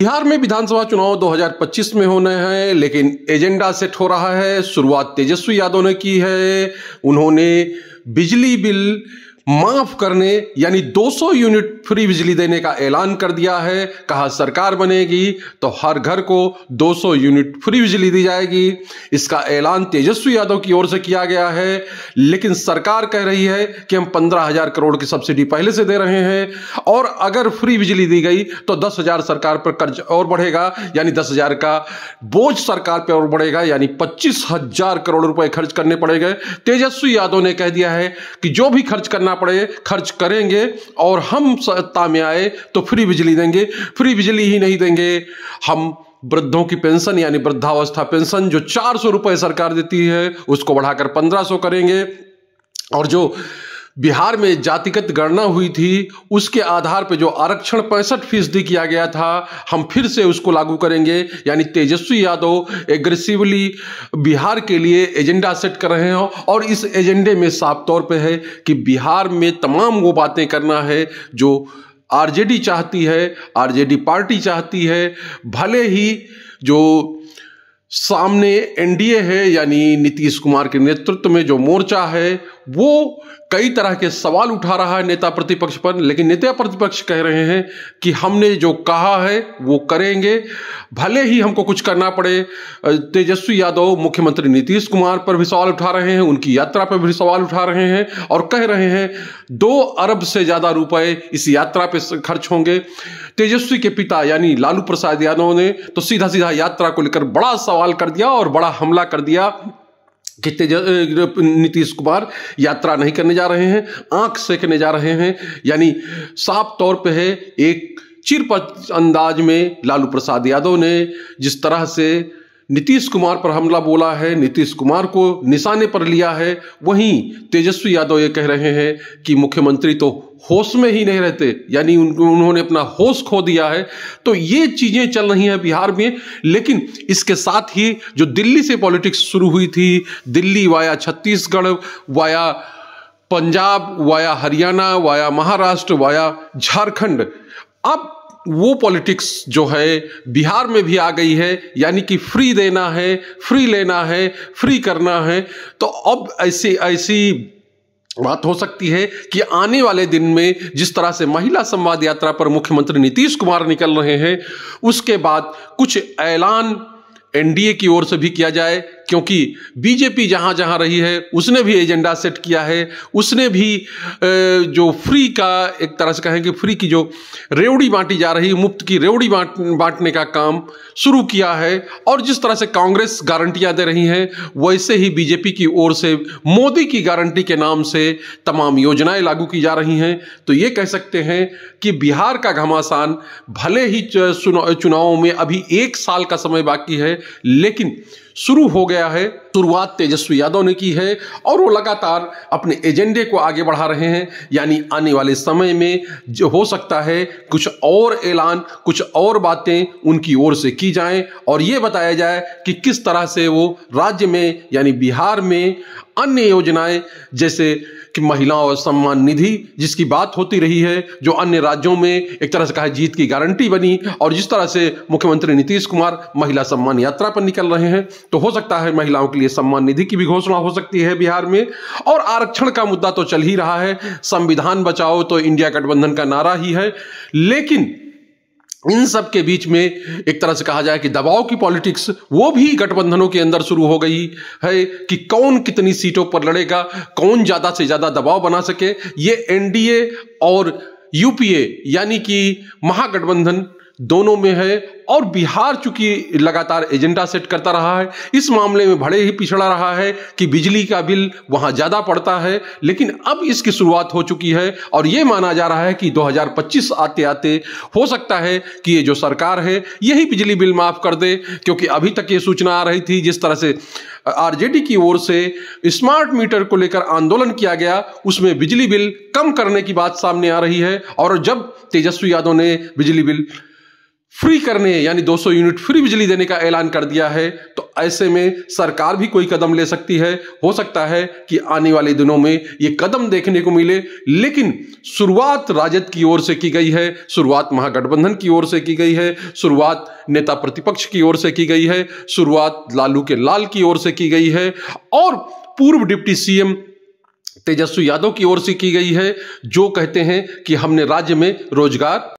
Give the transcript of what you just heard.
बिहार में विधानसभा चुनाव 2025 में होने हैं लेकिन एजेंडा सेट हो रहा है शुरुआत तेजस्वी यादव ने की है उन्होंने बिजली बिल माफ करने यानी 200 यूनिट फ्री बिजली देने का ऐलान कर दिया है कहा सरकार बनेगी तो हर घर को 200 यूनिट फ्री बिजली दी जाएगी इसका ऐलान तेजस्वी यादव की ओर से किया गया है लेकिन सरकार कह रही है कि हम पंद्रह हजार करोड़ की सब्सिडी पहले से दे रहे हैं और अगर फ्री बिजली दी गई तो दस हजार सरकार पर कर्ज और बढ़ेगा यानी दस हजार का बोझ सरकार पर और बढ़ेगा यानी पच्चीस हजार करोड़ रुपए खर्च करने पड़ेगा तेजस्वी यादव ने कह दिया है कि जो भी खर्च करना करना पड़े खर्च करेंगे और हम सत्ता में आए तो फ्री बिजली देंगे फ्री बिजली ही नहीं देंगे हम वृद्धों की पेंशन यानी वृद्धावस्था पेंशन जो चार सौ रुपये सरकार देती है उसको बढ़ाकर पंद्रह सौ करेंगे और जो बिहार में जातिगत गणना हुई थी उसके आधार पर जो आरक्षण पैंसठ फीसदी किया गया था हम फिर से उसको लागू करेंगे यानी तेजस्वी यादव एग्रेसिवली बिहार के लिए एजेंडा सेट कर रहे हैं और इस एजेंडे में साफ तौर पे है कि बिहार में तमाम वो बातें करना है जो आरजेडी चाहती है आरजेडी पार्टी चाहती है भले ही जो सामने एनडीए है यानी नीतीश कुमार के नेतृत्व में जो मोर्चा है वो कई तरह के सवाल उठा रहा है नेता प्रतिपक्ष पर लेकिन नेता प्रतिपक्ष कह रहे हैं कि हमने जो कहा है वो करेंगे भले ही हमको कुछ करना पड़े तेजस्वी यादव मुख्यमंत्री नीतीश कुमार पर भी सवाल उठा रहे हैं उनकी यात्रा पर भी सवाल उठा रहे हैं और कह रहे हैं दो अरब से ज़्यादा रुपए इस यात्रा पर खर्च होंगे तेजस्वी के पिता यानी लालू प्रसाद यादव ने तो सीधा सीधा यात्रा को लेकर बड़ा सवाल कर दिया और बड़ा हमला कर दिया कि नीतीश कुमार यात्रा नहीं करने जा रहे हैं आंख सेकने जा रहे हैं यानी साफ तौर पे है एक चिरप अंदाज में लालू प्रसाद यादव ने जिस तरह से नीतीश कुमार पर हमला बोला है नीतीश कुमार को निशाने पर लिया है वहीं तेजस्वी यादव ये कह रहे हैं कि मुख्यमंत्री तो होश में ही नहीं रहते यानी उन, उन्होंने अपना होश खो दिया है तो ये चीज़ें चल रही हैं बिहार में लेकिन इसके साथ ही जो दिल्ली से पॉलिटिक्स शुरू हुई थी Delhi via Chhattisgarh via Punjab via Haryana via Maharashtra via Jharkhand अब वो पॉलिटिक्स जो है बिहार में भी आ गई है यानी कि फ्री देना है फ्री लेना है फ्री करना है तो अब ऐसी ऐसी बात हो सकती है कि आने वाले दिन में जिस तरह से महिला संवाद यात्रा पर मुख्यमंत्री नीतीश कुमार निकल रहे हैं उसके बाद कुछ ऐलान एनडीए की ओर से भी किया जाए क्योंकि बीजेपी जहां जहां रही है उसने भी एजेंडा सेट किया है उसने भी जो फ्री का एक तरह से कहें कि फ्री की जो रेवड़ी बांटी जा रही मुफ्त की रेवड़ी बांट बांटने का काम शुरू किया है और जिस तरह से कांग्रेस गारंटियां दे रही हैं वैसे ही बीजेपी की ओर से मोदी की गारंटी के नाम से तमाम योजनाएं लागू की जा रही हैं तो ये कह सकते हैं कि बिहार का घमासान भले ही चुनावों में अभी एक साल का समय बाकी है लेकिन शुरू हो गया है शुरुआत तेजस्वी यादव ने की है और वो लगातार अपने एजेंडे को आगे बढ़ा रहे हैं यानी आने वाले समय में जो हो सकता है कुछ और ऐलान कुछ और बातें उनकी ओर से की जाएं और ये बताया जाए कि किस तरह से वो राज्य में यानी बिहार में अन्य योजनाएं जैसे कि महिलाओं सम्मान निधि जिसकी बात होती रही है जो अन्य राज्यों में एक तरह से कहा जीत की गारंटी बनी और जिस तरह से मुख्यमंत्री नीतीश कुमार महिला सम्मान यात्रा पर निकल रहे हैं तो हो सकता है महिलाओं के लिए लिए सम्मान निधि की भी घोषणा हो सकती है बिहार में और आरक्षण का मुद्दा तो चल ही रहा है संविधान बचाओ तो इंडिया गठबंधन का नारा ही है लेकिन इन सब के बीच में एक तरह से कहा जाए कि दबाव की पॉलिटिक्स वो भी गठबंधनों के अंदर शुरू हो गई है कि कौन कितनी सीटों पर लड़ेगा कौन ज्यादा से ज्यादा दबाव बना सके ये एनडीए और यूपीए यानी कि महागठबंधन दोनों में है और बिहार चूंकि लगातार एजेंडा सेट करता रहा है इस मामले में बड़े ही पिछड़ा रहा है कि बिजली का बिल वहां ज़्यादा पड़ता है लेकिन अब इसकी शुरुआत हो चुकी है और ये माना जा रहा है कि 2025 आते आते हो सकता है कि ये जो सरकार है यही बिजली बिल माफ़ कर दे क्योंकि अभी तक ये सूचना आ रही थी जिस तरह से आर की ओर से स्मार्ट मीटर को लेकर आंदोलन किया गया उसमें बिजली बिल कम करने की बात सामने आ रही है और जब तेजस्वी यादव ने बिजली बिल फ्री करने यानी 200 यूनिट फ्री बिजली देने का ऐलान कर दिया है तो ऐसे में सरकार भी कोई कदम ले सकती है हो सकता है कि आने वाले दिनों में ये कदम देखने को मिले लेकिन शुरुआत राजद की ओर से की गई है शुरुआत महागठबंधन की ओर से की गई है शुरुआत नेता प्रतिपक्ष की ओर से की गई है शुरुआत लालू के लाल की ओर से की गई है और पूर्व डिप्टी सीएम तेजस्वी यादव की ओर से की गई है जो कहते हैं कि हमने राज्य में रोजगार